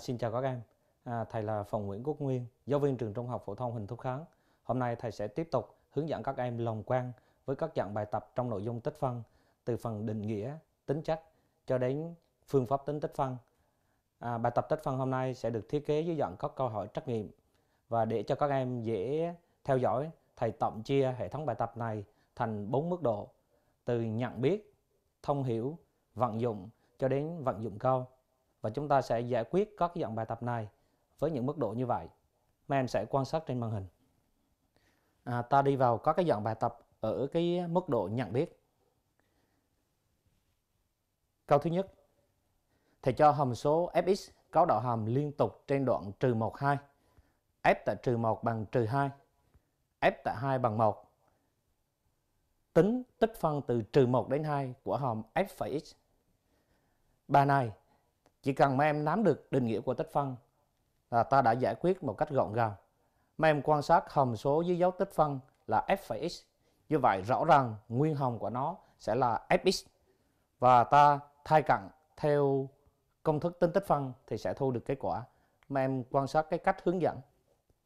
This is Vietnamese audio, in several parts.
xin chào các em, à, thầy là Phòng Nguyễn Quốc Nguyên, giáo viên trường Trung học phổ thông Huỳnh Thúc Kháng. Hôm nay thầy sẽ tiếp tục hướng dẫn các em lồng quan với các dạng bài tập trong nội dung tích phân, từ phần định nghĩa, tính chất cho đến phương pháp tính tích phân. À, bài tập tích phân hôm nay sẽ được thiết kế dưới dạng các câu hỏi trắc nghiệm và để cho các em dễ theo dõi, thầy tổng chia hệ thống bài tập này thành 4 mức độ từ nhận biết, thông hiểu, vận dụng cho đến vận dụng câu và chúng ta sẽ giải quyết các dạng bài tập này với những mức độ như vậy. Mấy em sẽ quan sát trên màn hình. À, ta đi vào các cái dạng bài tập ở cái mức độ nhận biết. Câu thứ nhất, thầy cho hàm số fx có đạo hàm liên tục trên đoạn trừ 1, 2. f tại trừ 1 bằng trừ 2, f tại 2 bằng 1. Tính tích phân từ trừ 1 đến 2 của hàm f' x. Bài này chỉ cần mấy em nắm được định nghĩa của tích phân là ta đã giải quyết một cách gọn gàng. Mấy em quan sát hàm số dưới dấu tích phân là f(x). Như vậy rõ ràng nguyên hàm của nó sẽ là fx. Và ta thay cặn theo công thức tính tích phân thì sẽ thu được kết quả. Mà em quan sát cái cách hướng dẫn.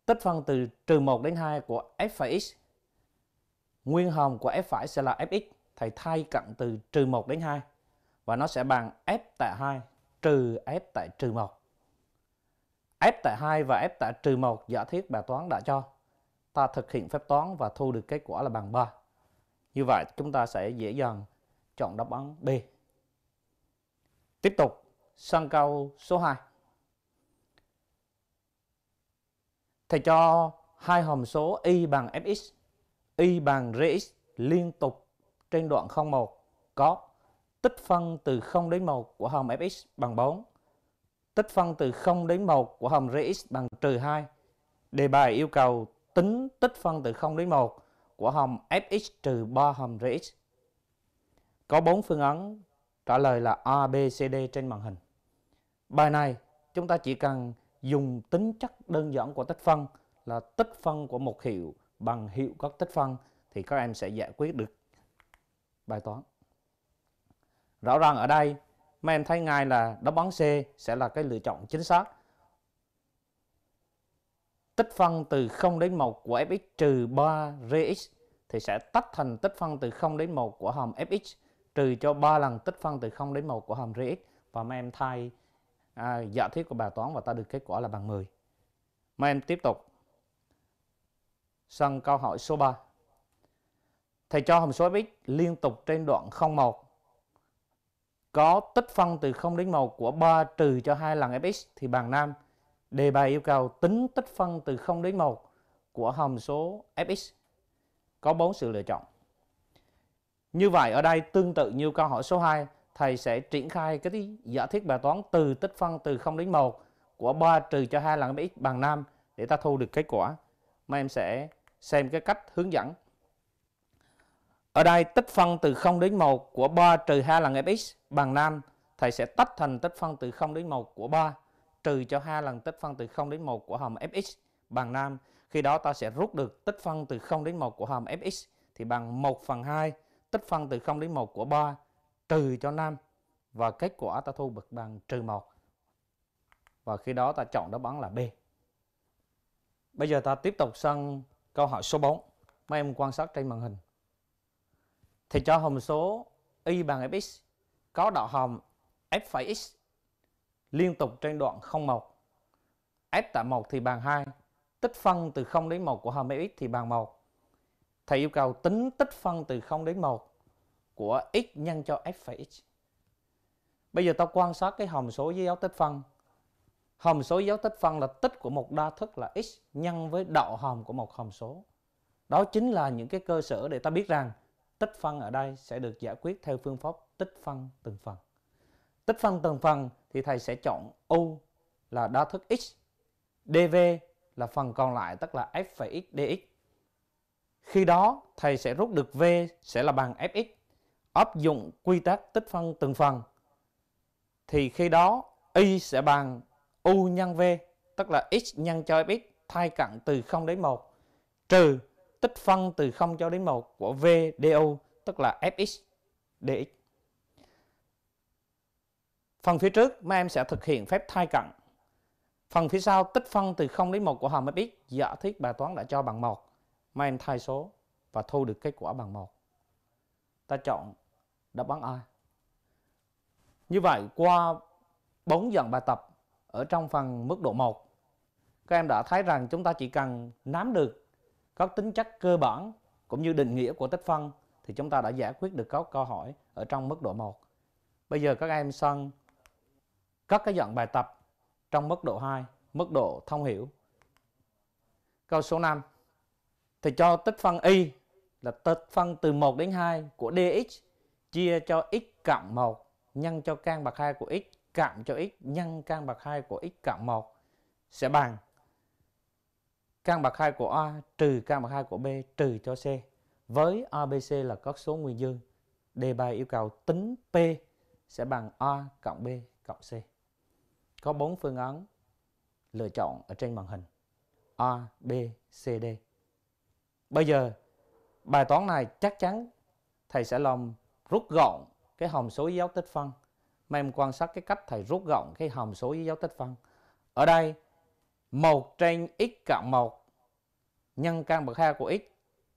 Tích phân từ trừ 1 đến 2 của f(x). Nguyên hàm của f' sẽ là fx. Thầy thay cặn từ trừ 1 đến 2 và nó sẽ bằng f tại 2 trừ f tại trừ 1. f tại 2 và f tại trừ 1 giả thiết bài toán đã cho. Ta thực hiện phép toán và thu được kết quả là bằng 3. Như vậy chúng ta sẽ dễ dàng chọn đáp án B. Tiếp tục sang câu số 2. Thầy cho hai hàm số y bằng fx, y bằng rx liên tục trên đoạn 01 có tích phân từ 0 đến 1 của hồng fx bằng 4. Tích phân từ 0 đến 1 của hồng rx bằng trừ 2. Đề bài yêu cầu tính tích phân từ 0 đến 1 của hồng fx trừ 3 hồng rx. Có 4 phương án trả lời là A, B, C, D trên màn hình. Bài này chúng ta chỉ cần dùng tính chất đơn giản của tích phân là tích phân của một hiệu bằng hiệu các tích phân thì các em sẽ giải quyết được bài toán. Rõ ràng ở đây mà em thấy ngay là đáp bóng C sẽ là cái lựa chọn chính xác. Tích phân từ 0 đến 1 của fx trừ 3 rx thì sẽ tách thành tích phân từ 0 đến 1 của hàm fx trừ cho 3 lần tích phân từ 0 đến 1 của hàm rx và mà em thay à, giả thiết của bài toán và ta được kết quả là bằng 10. Mà em tiếp tục sang câu hỏi số 3. Thầy cho hàm số fx liên tục trên đoạn 01 có tích phân từ 0 đến 1 của 3 trừ cho 2 lần fx thì bằng 5. Đề bài yêu cầu tính tích phân từ 0 đến 1 của hàm số fx. Có 4 sự lựa chọn. Như vậy ở đây tương tự như câu hỏi số 2, thầy sẽ triển khai cái giả thiết bài toán từ tích phân từ 0 đến 1 của 3 trừ cho 2 lần fx bằng 5 để ta thu được kết quả. Mà em sẽ xem cái cách hướng dẫn ở đây tích phân từ 0 đến 1 của 3 trừ 2 lần fx bằng 5. Thầy sẽ tách thành tích phân từ 0 đến 1 của 3 trừ cho 2 lần tích phân từ 0 đến 1 của hàm fx bằng 5. Khi đó ta sẽ rút được tích phân từ 0 đến 1 của hàm fx thì bằng 1 phần 2 tích phân từ 0 đến 1 của 3 trừ cho 5 và kết quả ta thu được bằng trừ 1. Và khi đó ta chọn đáp án là B. Bây giờ ta tiếp tục sang câu hỏi số 4. Mấy em quan sát trên màn hình thì cho hàm số y bằng fx có đạo hàm f' x liên tục trên đoạn 01. f tại 1 thì bằng 2, tích phân từ 0 đến 1 của hàm fx thì bằng 1. Thầy yêu cầu tính tích phân từ 0 đến 1 của x nhân cho f' x. Bây giờ ta quan sát cái hàm số dưới dấu tích phân. Hàm số dấu tích phân là tích của một đa thức là x nhân với đạo hàm của một hàm số. Đó chính là những cái cơ sở để ta biết rằng tích phân ở đây sẽ được giải quyết theo phương pháp tích phân từng phần. Tích phân từng phần thì thầy sẽ chọn U là đa thức x, dv là phần còn lại tức là f và x dx. Khi đó thầy sẽ rút được v sẽ là bằng fx. Áp dụng quy tắc tích phân từng phần thì khi đó y sẽ bằng u nhân v tức là x nhân cho fx thay cặn từ 0 đến 1 trừ tích phân từ 0 cho đến 1 của vdo tức là Fx dx. Phần phía trước mấy em sẽ thực hiện phép thay cận. Phần phía sau tích phân từ 0 đến 1 của hàm fx giả thiết bài toán đã cho bằng 1. Mấy em thay số và thu được kết quả bằng 1. Ta chọn đáp án A. Như vậy qua 4 dần bài tập ở trong phần mức độ 1 các em đã thấy rằng chúng ta chỉ cần nắm được các tính chất cơ bản cũng như định nghĩa của tích phân thì chúng ta đã giải quyết được các câu hỏi ở trong mức độ 1. Bây giờ các em sang các cái dạng bài tập trong mức độ 2, mức độ thông hiểu. Câu số 5 thì cho tích phân y là tích phân từ 1 đến 2 của dx chia cho x cộng 1 nhân cho căn bậc 2 của x cộng cho x nhân căn bậc 2 của x cộng 1 sẽ bằng Căn bậc 2 của A trừ căn bậc 2 của B trừ cho C. Với ABC là các số nguyên dương. Đề bài yêu cầu tính P sẽ bằng A cộng B cộng C. Có 4 phương án lựa chọn ở trên màn hình. A, B, C, D. Bây giờ bài toán này chắc chắn thầy sẽ làm rút gọn cái hàm số với dấu tích phân. Mà em quan sát cái cách thầy rút gọn cái hàm số với dấu tích phân. Ở đây 1 trên x cộng 1 nhân căn bậc 2 của x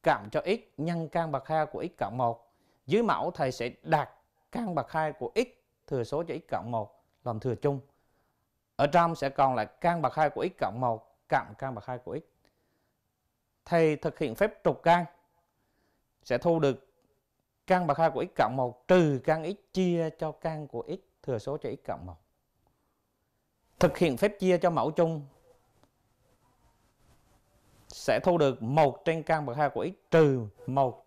cộng cho x nhân căn bậc 2 của x cộng 1. Dưới mẫu thầy sẽ đặt căn bậc 2 của x thừa số cho x cộng 1 làm thừa chung. Ở trong sẽ còn lại căn bậc 2 của x cộng 1 cộng căn bậc 2 của x. Thầy thực hiện phép trục căn sẽ thu được căn bậc 2 của x cộng 1 trừ căn x chia cho căn của x thừa số cho x cộng 1. Thực hiện phép chia cho mẫu chung sẽ thu được 1 trên căn bậc 2 của x trừ 1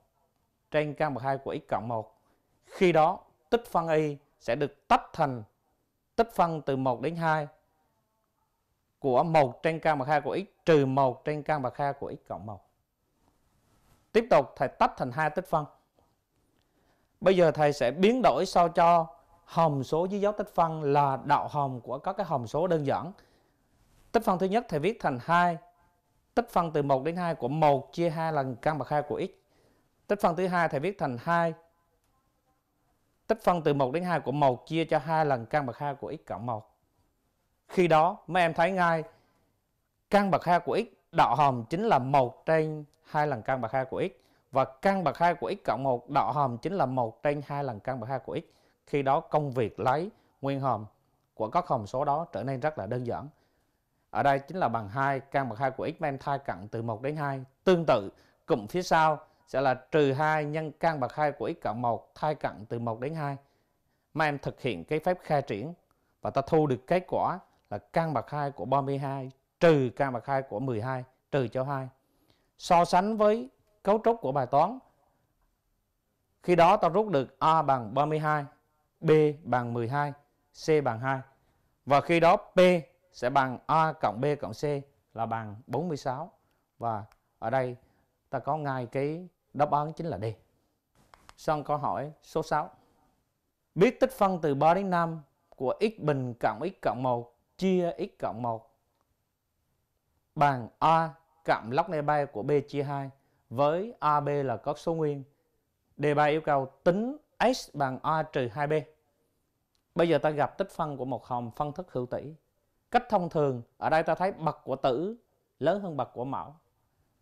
trên căn bậc 2 của x cộng 1. Khi đó tích phân y sẽ được tách thành tích phân từ 1 đến 2 của 1 trên căn bậc 2 của x trừ 1 trên căn bậc 2 của x cộng 1. Tiếp tục thầy tách thành hai tích phân. Bây giờ thầy sẽ biến đổi sao cho hồng số dưới dấu tích phân là đạo hồng của các cái hồng số đơn giản. Tích phân thứ nhất thầy viết thành 2 tích phân từ 1 đến 2 của 1 chia 2 lần căn bậc 2 của x. Tích phân thứ hai thầy viết thành 2. Tích phân từ 1 đến 2 của 1 chia cho 2 lần căn bậc 2 của x cộng 1. Khi đó mấy em thấy ngay căn bậc 2 của x đạo hòm chính là 1 trên 2 lần căn bậc 2 của x và căn bậc 2 của x cộng 1 đạo hòm chính là 1 trên 2 lần căn bậc 2 của x. Khi đó công việc lấy nguyên hòm của các hòm số đó trở nên rất là đơn giản. Ở đây chính là bằng 2, căn bậc 2 của x men thai cận từ 1 đến 2. Tương tự, cụm phía sau sẽ là trừ 2 nhân căn bậc 2 của x cộng 1 thay cận từ 1 đến 2. Mà em thực hiện cái phép khai triển và ta thu được kết quả là căn bậc 2 của 32 trừ căn bậc 2 của 12 trừ cho 2. So sánh với cấu trúc của bài toán khi đó ta rút được A bằng 32, B bằng 12, C bằng 2. Và khi đó P sẽ bằng A cộng B cộng C là bằng 46 và ở đây ta có ngay cái đáp án chính là D. Xong câu hỏi số 6. Biết tích phân từ 3 đến 5 của x bình cộng x cộng 1 chia x cộng 1 bằng A cộng log B của B chia 2 với AB là có số nguyên. Đề bài yêu cầu tính x bằng A trừ 2B. Bây giờ ta gặp tích phân của một hồng phân thức hữu tỷ. Cách thông thường, ở đây ta thấy bậc của tử lớn hơn bậc của mẫu.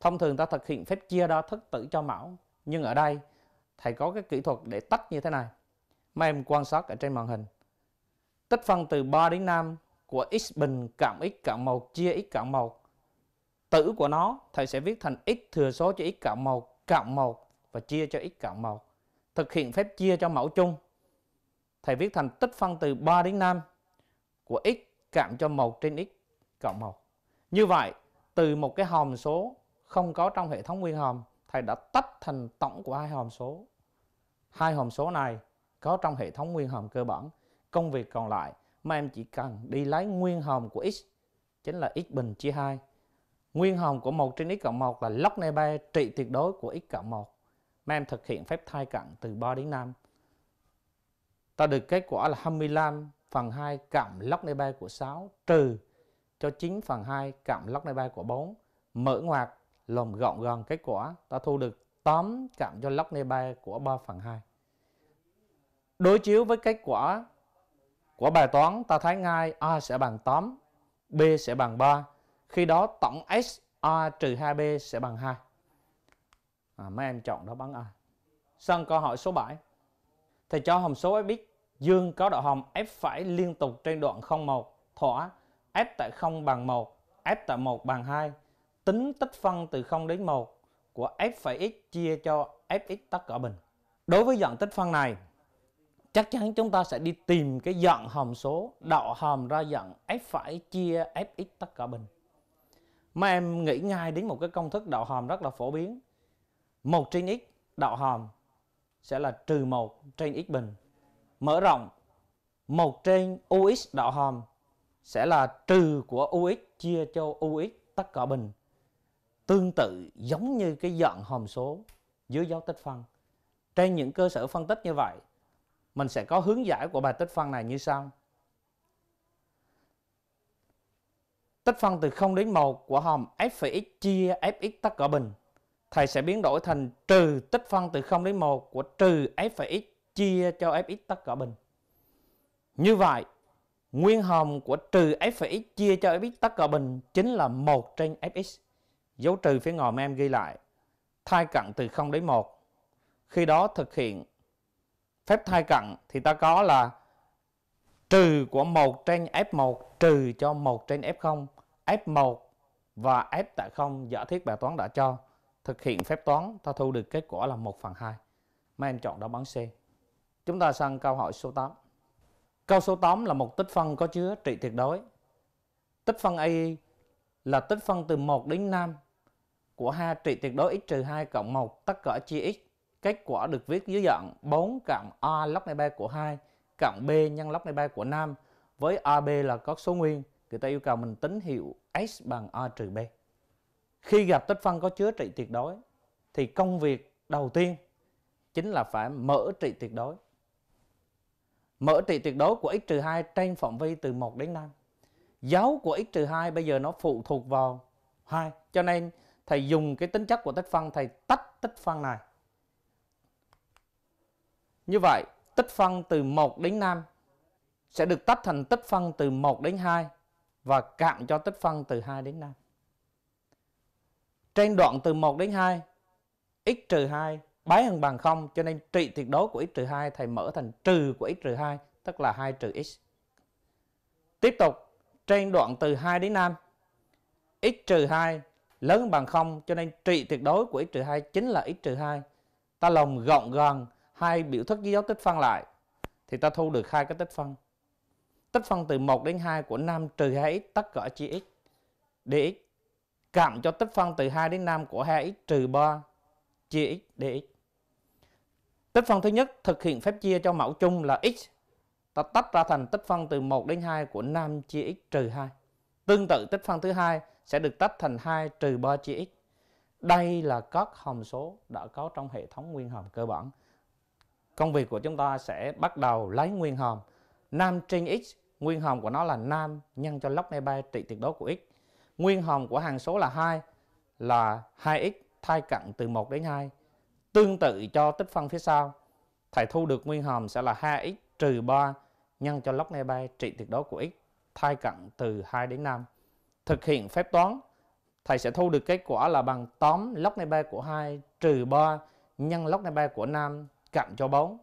Thông thường ta thực hiện phép chia đo thức tử cho mẫu. Nhưng ở đây, thầy có cái kỹ thuật để tách như thế này. Mà em quan sát ở trên màn hình. Tích phân từ 3 đến 5 của x bình cộng x cộng 1 chia x cộng 1. Tử của nó, thầy sẽ viết thành x thừa số cho x cộng 1 cộng 1 và chia cho x cộng 1. Thực hiện phép chia cho mẫu chung. Thầy viết thành tích phân từ 3 đến 5 của x cảm cho 1 trên x cộng 1. Như vậy, từ một cái hòm số không có trong hệ thống nguyên hòm, thầy đã tách thành tổng của hai hòm số. Hai hòm số này có trong hệ thống nguyên hòm cơ bản. Công việc còn lại mà em chỉ cần đi lấy nguyên hòm của x chính là x bình chia 2. Nguyên hòm của 1 trên x cộng 1 là log Nebe trị tuyệt đối của x cộng 1. Mà em thực hiện phép thay cận từ 3 đến 5. Ta được kết quả là 25 phần 2 cộng log nê bay của 6 trừ cho 9 phần 2 cộng log nê bay của 4 mở ngoặc lồng gọn gần kết quả ta thu được 8 cộng cho log nê bay của 3 phần 2 đối chiếu với kết quả của bài toán ta thấy ngay A sẽ bằng 8 B sẽ bằng 3 khi đó tổng S A trừ 2B sẽ bằng 2 à, mấy em chọn đó bằng A sang câu hỏi số 7 thầy cho hàm số fx Dương có đỏ hồng ép phải liên tục trên đoạn 0 1, thỏa ép tại 0 bằng 1, ép tại 1 bằng 2. Tính tích phân từ 0 đến 1 của f phải x chia cho fx tất cả bình. Đối với dạng tích phân này, chắc chắn chúng ta sẽ đi tìm cái dạng hàm số đạo hàm ra dạng f phải chia fx tất cả bình. Mà em nghĩ ngay đến một cái công thức đạo hàm rất là phổ biến. 1 trên x đạo hàm sẽ là trừ 1 trên x bình mở rộng một trên UX đạo hòm sẽ là trừ của UX chia cho UX tất cả bình tương tự giống như cái dạng hòm số dưới dấu tích phân. Trên những cơ sở phân tích như vậy, mình sẽ có hướng giải của bài tích phân này như sau. Tích phân từ 0 đến 1 của hòm fx chia fx tất cả bình. Thầy sẽ biến đổi thành trừ tích phân từ 0 đến 1 của trừ fx chia cho fx tất cả bình. Như vậy, nguyên hồng của trừ fx chia cho fx tất cả bình chính là 1 trên fx. Dấu trừ phía ngòm em ghi lại, thay cận từ 0 đến 1. Khi đó thực hiện phép thay cận thì ta có là trừ của 1 trên f1 trừ cho 1 trên f0, f1 và f tại 0 giả thiết bài toán đã cho. Thực hiện phép toán ta thu được kết quả là 1 phần 2. Mà em chọn đáp án C. Chúng ta sang câu hỏi số 8. Câu số 8 là một tích phân có chứa trị tuyệt đối. Tích phân AI là tích phân từ 1 đến 5 của hai trị tuyệt đối x 2 cộng 1 tất cả chia x. Kết quả được viết dưới dạng 4 cộng A log 53 của 2 cộng B nhân log 53 của 5 với AB là có số nguyên. Người ta yêu cầu mình tính hiệu x bằng A trừ B. Khi gặp tích phân có chứa trị tuyệt đối thì công việc đầu tiên chính là phải mở trị tuyệt đối Mở trị tuyệt đối của x-2 trên phạm vi từ 1 đến 5. Dấu của x-2 bây giờ nó phụ thuộc vào 2. Cho nên thầy dùng cái tính chất của tích phân thầy tách tích phân này. Như vậy tích phân từ 1 đến 5 sẽ được tách thành tích phân từ 1 đến 2 và cạn cho tích phân từ 2 đến 5. Trên đoạn từ 1 đến 2, x trừ 2 bái hơn bằng không cho nên trị tuyệt đối của x trừ 2 thầy mở thành trừ của x trừ 2 tức là 2 trừ x. Tiếp tục trên đoạn từ 2 đến 5 x trừ 2 lớn bằng không cho nên trị tuyệt đối của x trừ 2 chính là x trừ 2. Ta lồng gọn gần hai biểu thức với dấu tích phân lại thì ta thu được hai cái tích phân. Tích phân từ 1 đến 2 của 5 trừ 2x tất cả chia x dx cộng cho tích phân từ 2 đến 5 của 2x trừ 3 chia x dx. Tích phân thứ nhất thực hiện phép chia cho mẫu chung là x. Ta tách ra thành tích phân từ 1 đến 2 của 5 chia x trừ 2. Tương tự tích phân thứ hai sẽ được tách thành 2 trừ 3 chia x. Đây là các hàm số đã có trong hệ thống nguyên hàm cơ bản. Công việc của chúng ta sẽ bắt đầu lấy nguyên hàm. Nam trên x, nguyên hàm của nó là nam nhân cho log ba trị tuyệt đối của x. Nguyên hàm của hàm số là 2 là 2x thay cận từ 1 đến 2 Tương tự cho tích phân phía sau, thầy thu được nguyên hàm sẽ là 2x trừ 3 nhân cho log negative 3 trị tuyệt đối của x thay cận từ 2 đến 5. Thực hiện phép toán, thầy sẽ thu được kết quả là bằng tóm log negative 3 của 2 trừ 3 nhân log negative 3 của 5 cạnh cho 4.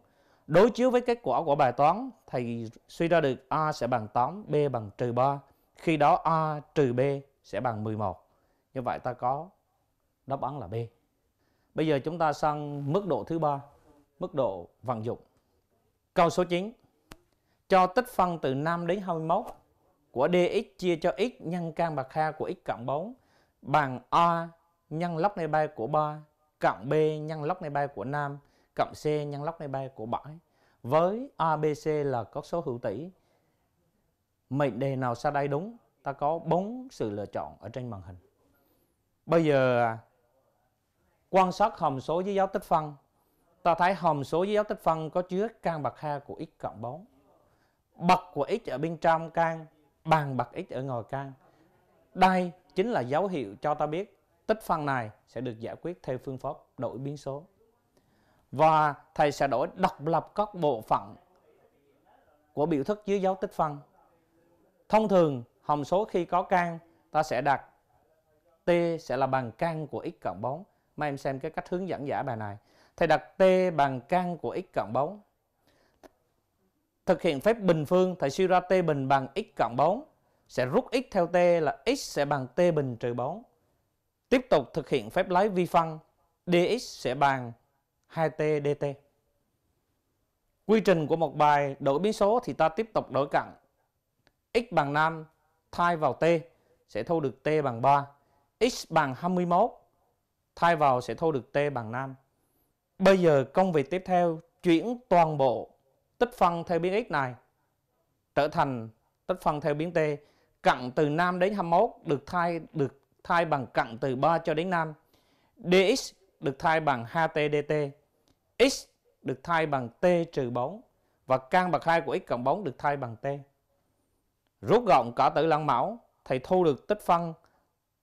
Đối chiếu với kết quả của bài toán, thầy suy ra được A sẽ bằng tóm B bằng trừ 3. Khi đó A trừ B sẽ bằng 11. Như vậy ta có đáp án là B. Bây giờ chúng ta sang mức độ thứ ba, mức độ vận dụng. Câu số 9. Cho tích phân từ 5 đến 21 của dx chia cho x nhân căn bậc kha của x cộng 4 bằng a nhân log này bay của 3 cộng b nhân log này bay của 5 cộng c nhân log này bay của 7 với abc là có số hữu tỷ. Mệnh đề nào sau đây đúng? Ta có 4 sự lựa chọn ở trên màn hình. Bây giờ à, quan sát hàm số dưới dấu tích phân ta thấy hàm số dưới dấu tích phân có chứa căn bậc 2 của x cộng 4 bậc của x ở bên trong căn bằng bậc x ở ngoài căn đây chính là dấu hiệu cho ta biết tích phân này sẽ được giải quyết theo phương pháp đổi biến số và thầy sẽ đổi độc lập các bộ phận của biểu thức dưới dấu tích phân thông thường hàm số khi có căn ta sẽ đặt t sẽ là bằng căn của x cộng 4 Mấy em xem cái cách hướng dẫn giả bài này. Thầy đặt T bằng căn của x cộng 4. Thực hiện phép bình phương, thầy suy ra T bình bằng x cộng 4. Sẽ rút x theo T là x sẽ bằng T bình trừ 4. Tiếp tục thực hiện phép lấy vi phân, dx sẽ bằng 2t dt. Quy trình của một bài đổi biến số thì ta tiếp tục đổi cận. x bằng 5 thay vào t sẽ thu được t bằng 3. x bằng 21 Thay vào sẽ thu được T bằng 5. Bây giờ công việc tiếp theo chuyển toàn bộ tích phân theo biến x này trở thành tích phân theo biến t cặn từ 5 đến 21 được thay được thay bằng cặn từ 3 cho đến 5. dx được thay bằng 2t dt. x được thay bằng t trừ 4 và căn bậc 2 của x cộng 4 được thay bằng t. Rút gọn cả tử lẫn mẫu thì thu được tích phân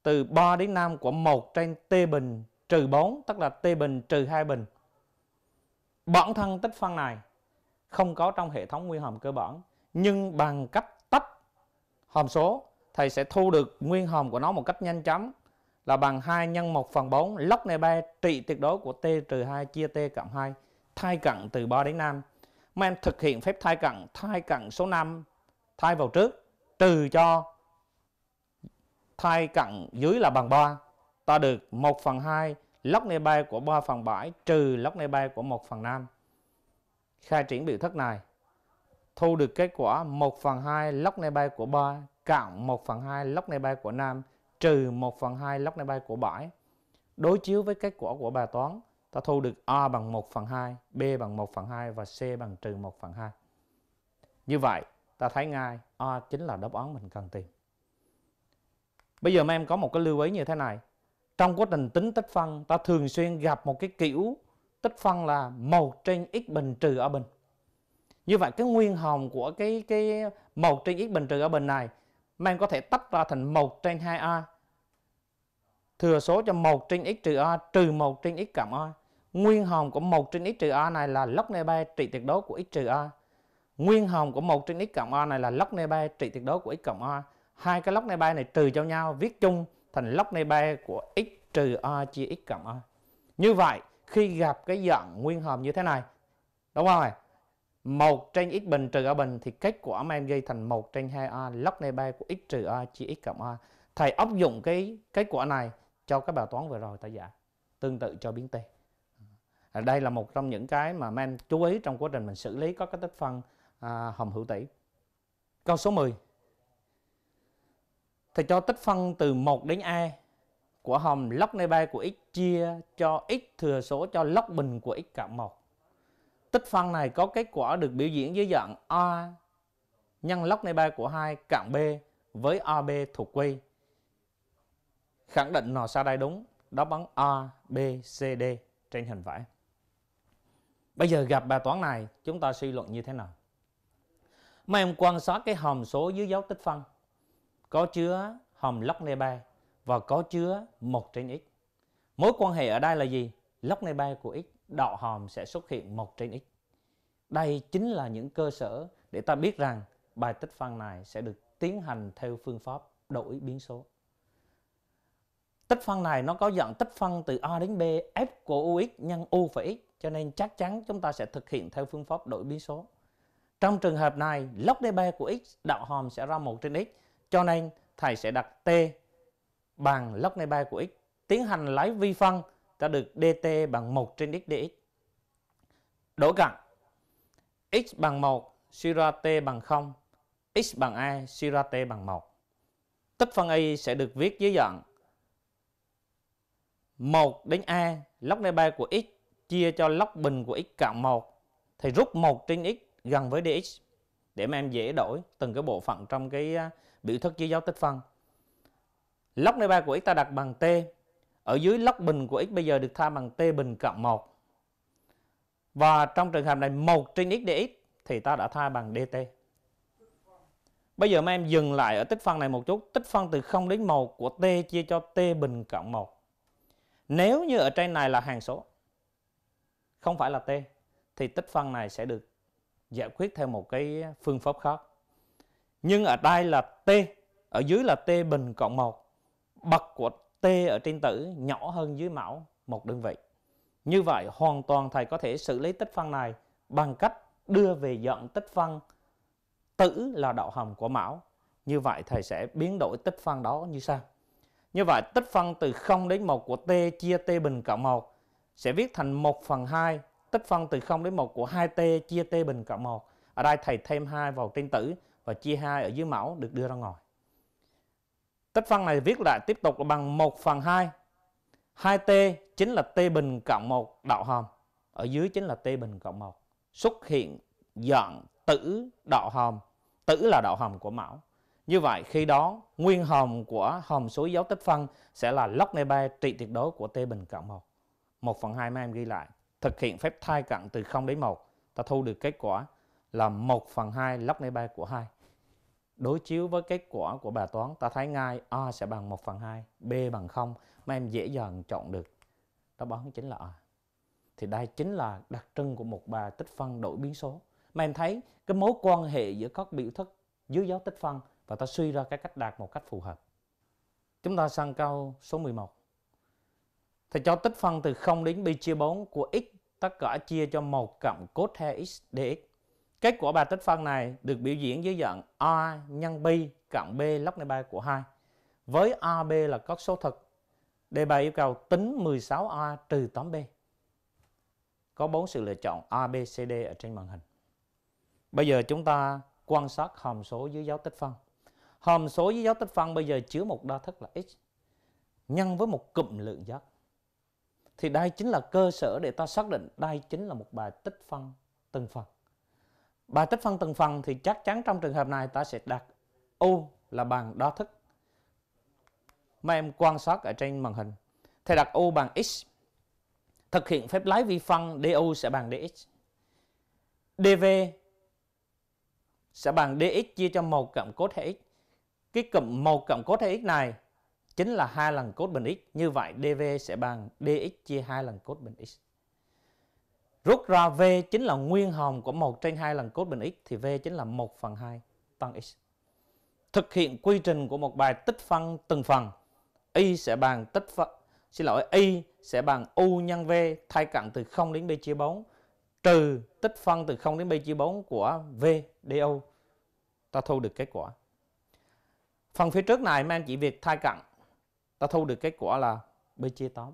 từ 3 đến 5 của 1 trên t bình trừ 4 tức là t bình trừ 2 bình. Bản thân tích phân này không có trong hệ thống nguyên hàm cơ bản nhưng bằng cách tách hàm số thầy sẽ thu được nguyên hàm của nó một cách nhanh chóng là bằng 2 nhân 1 phần 4 log này 3 trị tuyệt đối của t trừ 2 chia t cộng 2 thay cận từ 3 đến 5 mà em thực hiện phép thay cận thay cận số 5 thay vào trước trừ cho thay cặn dưới là bằng 3 ta được 1 phần 2 lóc nê bay của 3 phần 7 trừ lóc nê bay của 1 phần 5 khai triển biểu thức này thu được kết quả 1 phần 2 lóc nê bay của 3 cộng 1 phần 2 lóc nê bay của 5 trừ 1 phần 2 lóc nê bay của 7 đối chiếu với kết quả của bài toán ta thu được A bằng 1 phần 2 B bằng 1 phần 2 và C bằng trừ 1 phần 2 như vậy ta thấy ngay A chính là đáp án mình cần tìm Bây giờ mấy em có một cái lưu ý như thế này. Trong quá trình tính tích phân, ta thường xuyên gặp một cái kiểu tích phân là 1 trên x bình trừ ở bình. Như vậy cái nguyên hồng của cái cái 1 trên x bình trừ ở bình này mà em có thể tách ra thành 1 trên 2a thừa số cho 1 trên x trừ a trừ 1 trên x cộng a. Nguyên hồng của 1 trên x trừ a này là log ba trị tuyệt đối của x trừ a. Nguyên hồng của 1 trên x cộng a này là log ba trị tuyệt đối của x cộng a hai cái log neighbor này trừ cho nhau viết chung thành log neighbor của x trừ a chia x cộng a Như vậy khi gặp cái dạng nguyên hòm như thế này đúng không ạ? một trên x bình trừ a bình thì kết quả mà em thành một trên 2r log neighbor của x trừ a chia x cộng a Thầy áp dụng cái kết quả này cho cái bài toán vừa rồi ta giải dạ, tương tự cho biến t. À, đây là một trong những cái mà men chú ý trong quá trình mình xử lý có cái tích phân à, hồng hữu tỷ. Câu số 10 Thầy cho tích phân từ 1 đến A của hòm log bay của x chia cho x thừa số cho log bình của x cộng 1. Tích phân này có kết quả được biểu diễn dưới dạng A nhân log bay của 2 cộng B với AB thuộc quy. Khẳng định nào sau đây đúng, đáp án A, B, C, D trên hình vẽ. Bây giờ gặp bài toán này, chúng ta suy luận như thế nào? Mấy em quan sát cái hàm số dưới dấu tích phân có chứa hòm lóc nê bay và có chứa 1 trên x. Mối quan hệ ở đây là gì? Lóc nê bay của x, đạo hòm sẽ xuất hiện 1 trên x. Đây chính là những cơ sở để ta biết rằng bài tích phân này sẽ được tiến hành theo phương pháp đổi biến số. Tích phân này nó có dạng tích phân từ A đến B, F của UX nhân U phải X, cho nên chắc chắn chúng ta sẽ thực hiện theo phương pháp đổi biến số. Trong trường hợp này, log DB của X đạo hòm sẽ ra 1 trên X, cho nên thầy sẽ đặt t bằng log negative 3 của x. Tiến hành lấy vi phân ta được dt bằng 1 trên x dx. đổi cạnh x bằng 1 suy ra t bằng 0, x bằng a suy ra t bằng 1. Tích phân y sẽ được viết dưới dạng 1 đến a log negative 3 của x chia cho log bình của x cộng 1 thì rút 1 trên x gần với dx để mà em dễ đổi từng cái bộ phận trong cái biểu thức dưới dấu tích phân. lóc nơi 3 của x ta đặt bằng t. Ở dưới lóc bình của x bây giờ được tha bằng t bình cộng 1. Và trong trường hợp này 1 trên x dx thì ta đã tha bằng dt. Bây giờ mấy em dừng lại ở tích phân này một chút. Tích phân từ 0 đến 1 của t chia cho t bình cộng 1. Nếu như ở trên này là hàng số, không phải là t, thì tích phân này sẽ được giải quyết theo một cái phương pháp khác nhưng ở đây là t ở dưới là t bình cộng một bậc của t ở trên tử nhỏ hơn dưới mão một đơn vị như vậy hoàn toàn thầy có thể xử lý tích phân này bằng cách đưa về dọn tích phân tử là đạo hồng của mão như vậy thầy sẽ biến đổi tích phân đó như sau như vậy tích phân từ 0 đến 1 của t chia t bình cộng 1 sẽ viết thành 1 phần 2 tích phân từ 0 đến 1 của 2t chia t bình cộng 1. Ở đây thầy thêm 2 vào trên tử và chia hai ở dưới mẫu được đưa ra ngoài. Tích phân này viết lại tiếp tục bằng 1 phần 2. 2t chính là t bình cộng 1 đạo hòm. Ở dưới chính là t bình cộng 1. Xuất hiện dạng tử đạo hòm. Tử là đạo hòm của mẫu. Như vậy khi đó nguyên hòm của hòm số dấu tích phân sẽ là log neighbor trị tuyệt đối của t bình cộng 1. 1 phần 2 mà em ghi lại. Thực hiện phép thai cận từ 0 đến 1. Ta thu được kết quả là 1 phần 2 log neighbor của 2 đối chiếu với kết quả của bài toán ta thấy ngay A sẽ bằng 1 phần 2, B bằng 0 mà em dễ dàng chọn được đáp án chính là A. Thì đây chính là đặc trưng của một bài tích phân đổi biến số. Mà em thấy cái mối quan hệ giữa các biểu thức dưới dấu tích phân và ta suy ra cái cách đạt một cách phù hợp. Chúng ta sang câu số 11. Thầy cho tích phân từ 0 đến pi chia 4 của x tất cả chia cho 1 cộng cos 2x dx Kết quả bài tích phân này được biểu diễn dưới dạng A nhân B cộng B log negative 3 của 2. Với a b là các số thực. Đề bài yêu cầu tính 16A trừ 8B. Có bốn sự lựa chọn A, B, C, D ở trên màn hình. Bây giờ chúng ta quan sát hàm số dưới dấu tích phân. Hàm số dưới dấu tích phân bây giờ chứa một đa thức là x nhân với một cụm lượng giác. Thì đây chính là cơ sở để ta xác định đây chính là một bài tích phân từng phần. Bài tích phân từng phần thì chắc chắn trong trường hợp này ta sẽ đặt U là bằng đo thức mà em quan sát ở trên màn hình. Thầy đặt U bằng X. Thực hiện phép lấy vi phân DU sẽ bằng DX. DV sẽ bằng DX chia cho 1 cộng cốt hay X. Cái cộng 1 cộng cốt hay X này chính là hai lần cốt bình X. Như vậy DV sẽ bằng DX chia hai lần cốt bình X. Rút ra V chính là nguyên hồng của 1 trên 2 lần cos bình x thì V chính là 1 phần 2 tăng x. Thực hiện quy trình của một bài tích phân từng phần, y sẽ bằng tích phân xin lỗi y sẽ bằng u nhân v thay cạnh từ 0 đến b chia 4 trừ tích phân từ 0 đến b chia 4 của v do Ta thu được kết quả. Phần phía trước này mang chỉ việc thay cạnh. Ta thu được kết quả là b chia 8.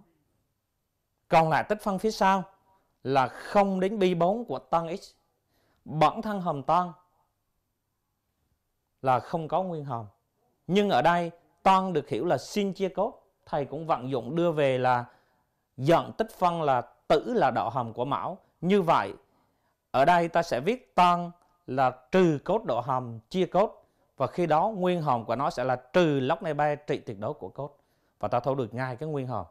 Còn lại tích phân phía sau là không đến bi 4 của tăng x. Bản thân hàm tăng là không có nguyên hàm. Nhưng ở đây tăng được hiểu là sin chia cốt. Thầy cũng vận dụng đưa về là dọn tích phân là tử là đạo hàm của mão. Như vậy ở đây ta sẽ viết tăng là trừ cốt độ hàm chia cốt và khi đó nguyên hàm của nó sẽ là trừ log này bay trị tuyệt đối của cốt và ta thu được ngay cái nguyên hàm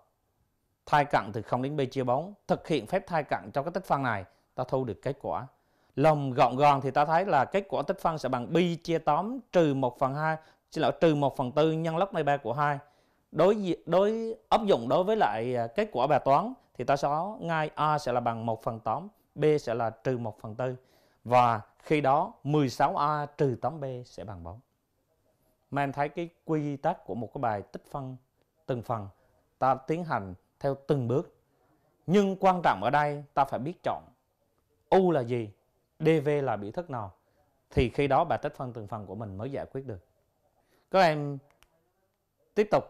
thai cận từ 0 đến B chia bóng thực hiện phép thai cận trong cái tích phân này ta thu được kết quả lồng gọn gòn thì ta thấy là kết quả tích phân sẽ bằng pi chia 8 trừ 1 phần 2 xin lỗi trừ 1 phần 4 nhân log 13 của 2 đối đối áp dụng đối với lại à, kết quả bài toán thì ta sẽ ngay A sẽ là bằng 1 phần 8 B sẽ là trừ 1 phần 4 và khi đó 16A trừ 8B sẽ bằng 4 mà em thấy cái quy tắc của một cái bài tích phân từng phần ta tiến hành theo từng bước. Nhưng quan trọng ở đây ta phải biết chọn U là gì, DV là biểu thức nào. Thì khi đó bài tích phân từng phần của mình mới giải quyết được. Các em tiếp tục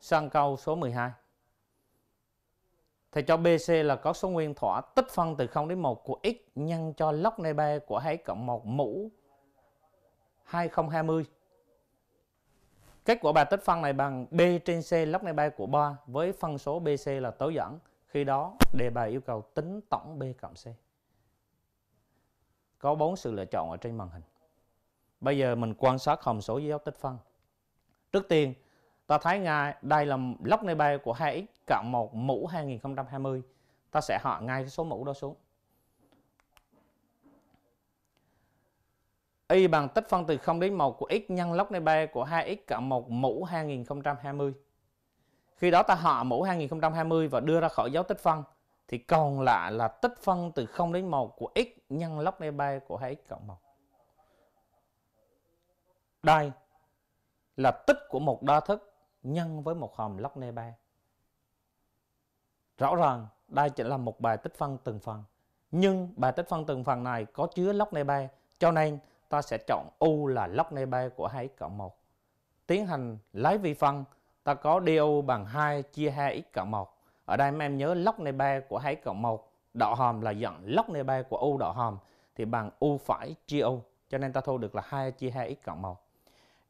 sang câu số 12. Thầy cho BC là có số nguyên thỏa tích phân từ 0 đến 1 của x nhân cho log nê B của 2 cộng 1 mũ 2020 Kết quả bài tích phân này bằng B trên C lóc này bay của 3 với phân số BC là tối giản Khi đó đề bài yêu cầu tính tổng B cộng C. Có 4 sự lựa chọn ở trên màn hình. Bây giờ mình quan sát hàm số dưới góc tích phân. Trước tiên, ta thấy ngay đây là lóc này bay của 2x cộng 1 mũ 2020. Ta sẽ hạ ngay cái số mũ đó xuống. Y bằng tích phân từ 0 đến 1 của x nhân log này 3 của 2x cộng 1 mũ 2020. Khi đó ta họ mũ 2020 và đưa ra khỏi dấu tích phân thì còn lại là tích phân từ 0 đến 1 của x nhân log này 3 của 2x cộng 1. Đây là tích của một đa thức nhân với một hòm log này 3. Rõ ràng đây chỉ là một bài tích phân từng phần. Nhưng bài tích phân từng phần này có chứa log này 3 cho nên ta sẽ chọn U là log neighbor của 2x cộng 1. Tiến hành lấy vi phân, ta có DU bằng 2 chia 2x cộng 1. Ở đây mấy em nhớ log neighbor của 2x cộng 1, đạo hòm là dặn log neighbor của U đạo hòm thì bằng U phải chia U, cho nên ta thu được là 2 chia 2x cộng 1.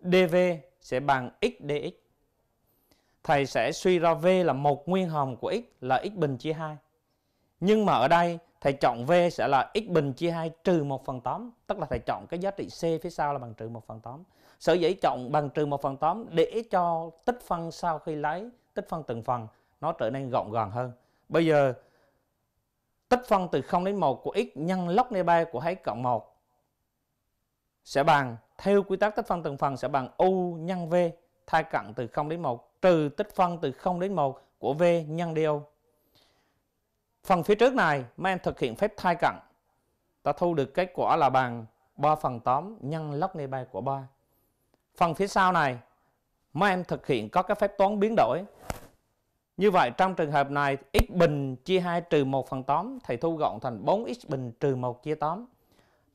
DV sẽ bằng x dx. Thầy sẽ suy ra V là một nguyên hòm của x là x bình chia 2. Nhưng mà ở đây thầy chọn V sẽ là x bình chia 2 trừ 1 phần 8 tức là thầy chọn cái giá trị C phía sau là bằng trừ 1 phần 8 sở dĩ chọn bằng trừ 1 phần 8 để cho tích phân sau khi lấy tích phân từng phần nó trở nên gọn gàng hơn bây giờ tích phân từ 0 đến 1 của x nhân log nê của x cộng 1 sẽ bằng theo quy tắc tích phân từng phần sẽ bằng u nhân v thay cận từ 0 đến 1 trừ tích phân từ 0 đến 1 của v nhân du Phần phía trước này mấy em thực hiện phép thai cận. Ta thu được kết quả là bằng 3 phần 8 nhân log nê bài của 3. Phần phía sau này mấy em thực hiện có cái phép toán biến đổi. Như vậy trong trường hợp này x bình chia 2 trừ 1 phần 8 thầy thu gọn thành 4x bình trừ 1 chia 8.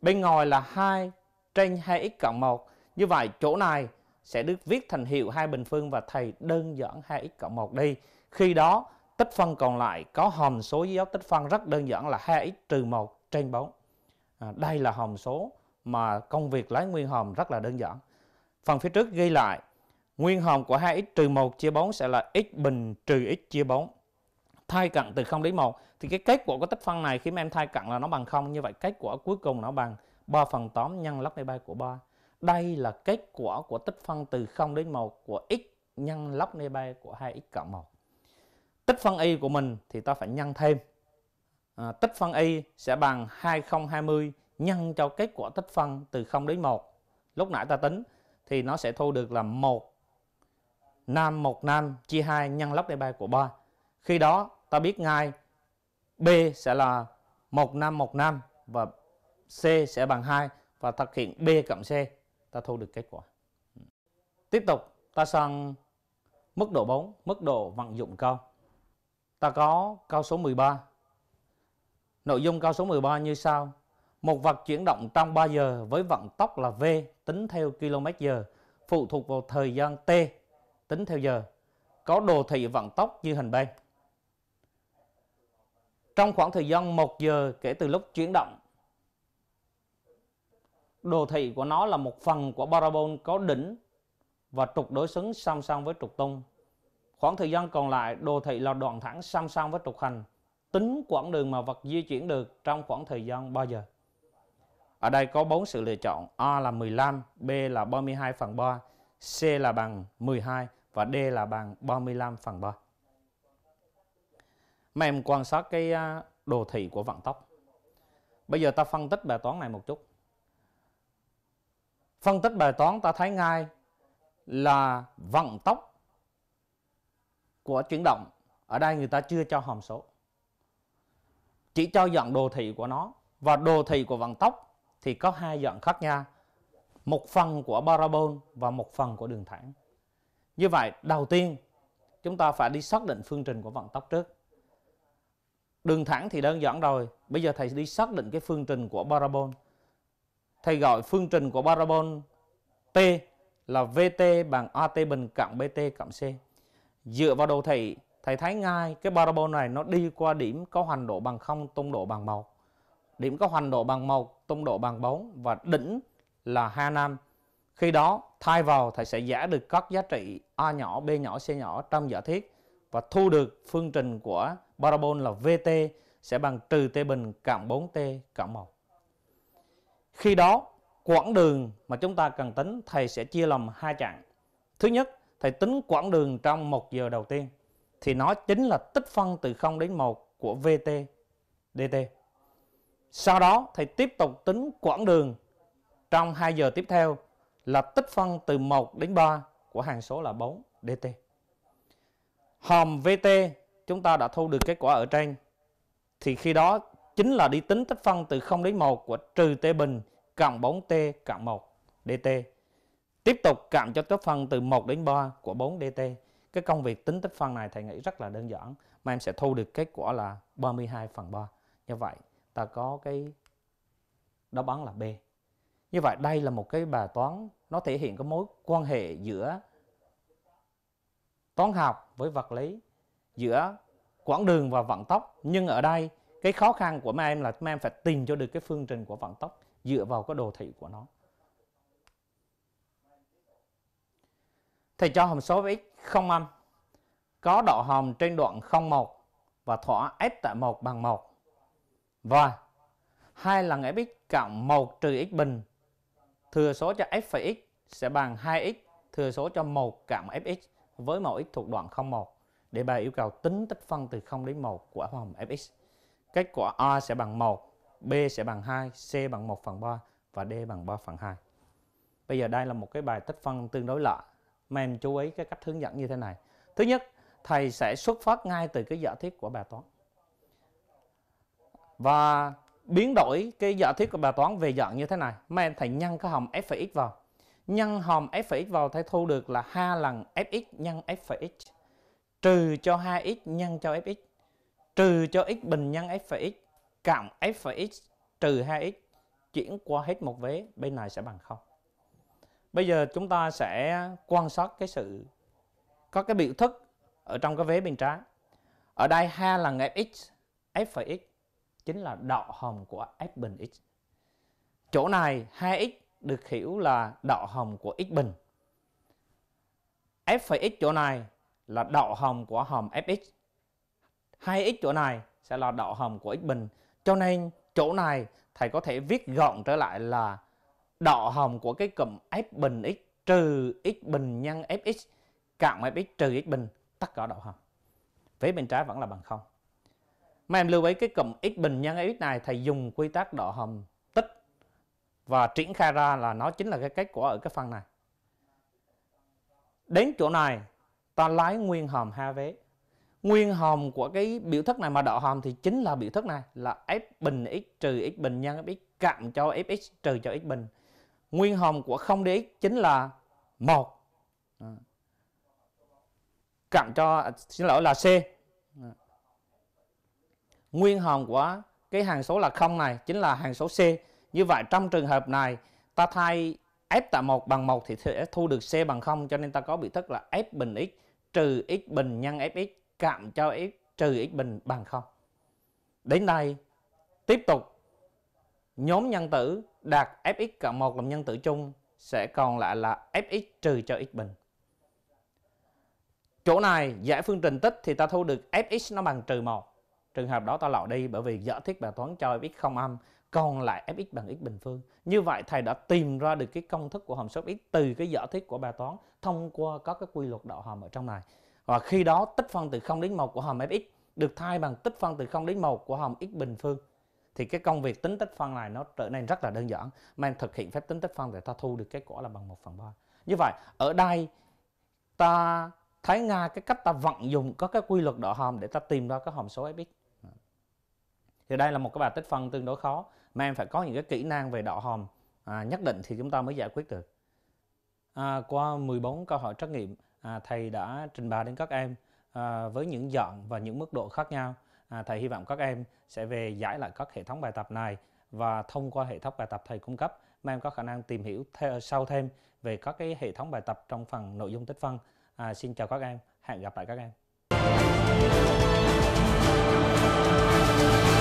Bên ngoài là 2 trên 2x cộng 1. Như vậy chỗ này sẽ được viết thành hiệu hai bình phương và thầy đơn giản 2x cộng 1 đi. Khi đó tích phân còn lại có hàm số với dấu tích phân rất đơn giản là 2x trừ 1 trên 4. À, đây là hàm số mà công việc lấy nguyên hàm rất là đơn giản. Phần phía trước ghi lại nguyên hàm của 2x trừ 1 chia 4 sẽ là x bình trừ x chia 4. Thay cận từ 0 đến 1 thì cái kết quả của tích phân này khi mà em thay cận là nó bằng 0 như vậy kết quả cuối cùng nó bằng 3 phần 8 nhân log 13 của 3. Đây là kết quả của tích phân từ 0 đến 1 của x nhân log 13 của 2x cộng 1 tích phân y của mình thì ta phải nhân thêm à, tích phân y sẽ bằng 2020 nhân cho kết quả tích phân từ 0 đến 1 lúc nãy ta tính thì nó sẽ thu được là 1 nam 1 nam chia 2 nhân log đề 3 của 3 khi đó ta biết ngay B sẽ là 1 nam 1 nam và C sẽ bằng 2 và thực hiện B cộng C ta thu được kết quả tiếp tục ta sang mức độ 4 mức độ vận dụng câu ta có câu số 13. Nội dung câu số 13 như sau. Một vật chuyển động trong 3 giờ với vận tốc là V tính theo km giờ, phụ thuộc vào thời gian T tính theo giờ, có đồ thị vận tốc như hình bên. Trong khoảng thời gian 1 giờ kể từ lúc chuyển động, đồ thị của nó là một phần của parabol có đỉnh và trục đối xứng song song với trục tung Khoảng thời gian còn lại, đồ thị là đoạn thẳng song song với trục hành. Tính quãng đường mà vật di chuyển được trong khoảng thời gian bao giờ? Ở đây có 4 sự lựa chọn. A là 15, B là 32 phần 3, C là bằng 12 và D là bằng 35 phần 3. Mấy em quan sát cái à, đồ thị của vận tốc. Bây giờ ta phân tích bài toán này một chút. Phân tích bài toán ta thấy ngay là vận tốc của chuyển động ở đây người ta chưa cho hàm số chỉ cho dạng đồ thị của nó và đồ thị của vận tốc thì có hai dạng khác nhau một phần của parabol và một phần của đường thẳng như vậy đầu tiên chúng ta phải đi xác định phương trình của vận tốc trước đường thẳng thì đơn giản rồi bây giờ thầy đi xác định cái phương trình của parabol thầy gọi phương trình của parabol t là vt bằng at bình cộng bt cộng c dựa vào đầu thầy thầy thấy ngay cái parabol này nó đi qua điểm có hoành độ bằng không tung độ bằng một điểm có hoành độ bằng một tung độ bằng bốn và đỉnh là ha nam khi đó thay vào thầy sẽ giả được các giá trị a nhỏ b nhỏ c nhỏ trong giả thiết và thu được phương trình của parabol là vt sẽ bằng trừ t bình cộng 4t cộng 1 khi đó quãng đường mà chúng ta cần tính thầy sẽ chia làm hai chặng thứ nhất thầy tính quãng đường trong 1 giờ đầu tiên thì nó chính là tích phân từ 0 đến 1 của VT DT. Sau đó thầy tiếp tục tính quãng đường trong 2 giờ tiếp theo là tích phân từ 1 đến 3 của hàm số là 4 DT. Hòm VT chúng ta đã thu được kết quả ở trên thì khi đó chính là đi tính tích phân từ 0 đến 1 của trừ t bình cộng 4t cộng 1 dt Tiếp tục cảm cho tích phân từ 1 đến 3 của 4DT. Cái công việc tính tích phân này thầy nghĩ rất là đơn giản mà em sẽ thu được kết quả là 32 phần 3. Như vậy ta có cái đáp án là B. Như vậy đây là một cái bài toán nó thể hiện cái mối quan hệ giữa toán học với vật lý, giữa quãng đường và vận tốc. Nhưng ở đây cái khó khăn của mấy em là mấy em phải tìm cho được cái phương trình của vận tốc dựa vào cái đồ thị của nó. thì cho hàm số với x không âm có độ hàm trên đoạn 01 và thỏa s tại 1 bằng 1. Và hai lần fx cộng 1 trừ x bình thừa số cho f phẩy x sẽ bằng 2x thừa số cho 1 cộng fx với mẫu x thuộc đoạn 01 để bài yêu cầu tính tích phân từ 0 đến 1 của hồng fx. Kết quả A sẽ bằng 1, B sẽ bằng 2, C bằng 1 phần 3 và D bằng 3 phần 2. Bây giờ đây là một cái bài tích phân tương đối lạ mà em chú ý cái cách hướng dẫn như thế này. Thứ nhất, thầy sẽ xuất phát ngay từ cái giả thiết của bài toán. Và biến đổi cái giả thiết của bài toán về dạng như thế này. Mà em thầy nhân cái hòm fx vào. Nhân hòm fx vào thầy thu được là 2 lần fx nhân fx trừ cho 2x nhân cho fx trừ cho x bình nhân f(x) cộng f(x) trừ 2x chuyển qua hết một vế bên này sẽ bằng không Bây giờ chúng ta sẽ quan sát cái sự có cái biểu thức ở trong cái vế bên trái. Ở đây ha là x f phải x chính là đạo hồng của f bình x. Chỗ này 2x được hiểu là đạo hồng của x bình. f phải x chỗ này là đạo hồng của hồng fx. 2x chỗ này sẽ là đạo hồng của x bình. Cho nên chỗ này thầy có thể viết gọn trở lại là đỏ hồng của cái cụm f bình x trừ x bình nhân fx cộng fx trừ x bình tất cả đỏ hồng. Vế bên trái vẫn là bằng không. Mà em lưu ý cái cụm x bình nhân fx này thầy dùng quy tắc đỏ hồng tích và triển khai ra là nó chính là cái kết quả ở cái phần này. Đến chỗ này ta lái nguyên hòm hai vế. Nguyên hòm của cái biểu thức này mà đỏ hòm thì chính là biểu thức này là f bình x trừ x bình nhân fx cộng cho fx trừ cho x bình nguyên hồng của 0dx chính là một, cộng cho xin lỗi là C nguyên hồng của cái hàng số là không này chính là hàng số C như vậy trong trường hợp này ta thay f tại 1 bằng một thì sẽ thu được C bằng không, cho nên ta có biểu thức là f bình x trừ x bình nhân fx cộng cho x trừ x bình bằng không. đến đây tiếp tục nhóm nhân tử đạt fx cộng 1 làm nhân tử chung sẽ còn lại là fx trừ cho x bình. Chỗ này giải phương trình tích thì ta thu được fx nó bằng trừ 1. Trường hợp đó ta lọ đi bởi vì giả thiết bài toán cho fx không âm còn lại fx bằng x bình phương. Như vậy thầy đã tìm ra được cái công thức của hàm số x từ cái giả thiết của bài toán thông qua các cái quy luật đạo hàm ở trong này. Và khi đó tích phân từ 0 đến 1 của hàm fx được thay bằng tích phân từ 0 đến 1 của hàm x bình phương thì cái công việc tính tích phân này nó trở nên rất là đơn giản mà em thực hiện phép tính tích phân để ta thu được kết quả là bằng 1 phần 3 như vậy ở đây ta thấy nga cái cách ta vận dụng có cái quy luật độ hòm để ta tìm ra cái hòm số fx thì đây là một cái bài tích phân tương đối khó mà em phải có những cái kỹ năng về độ hòm à, nhất định thì chúng ta mới giải quyết được à, qua 14 câu hỏi trắc nghiệm à, thầy đã trình bày đến các em à, với những dạng và những mức độ khác nhau À, thầy hy vọng các em sẽ về giải lại các hệ thống bài tập này và thông qua hệ thống bài tập thầy cung cấp mà em có khả năng tìm hiểu theo, sâu thêm về các cái hệ thống bài tập trong phần nội dung tích phân. À, xin chào các em, hẹn gặp lại các em.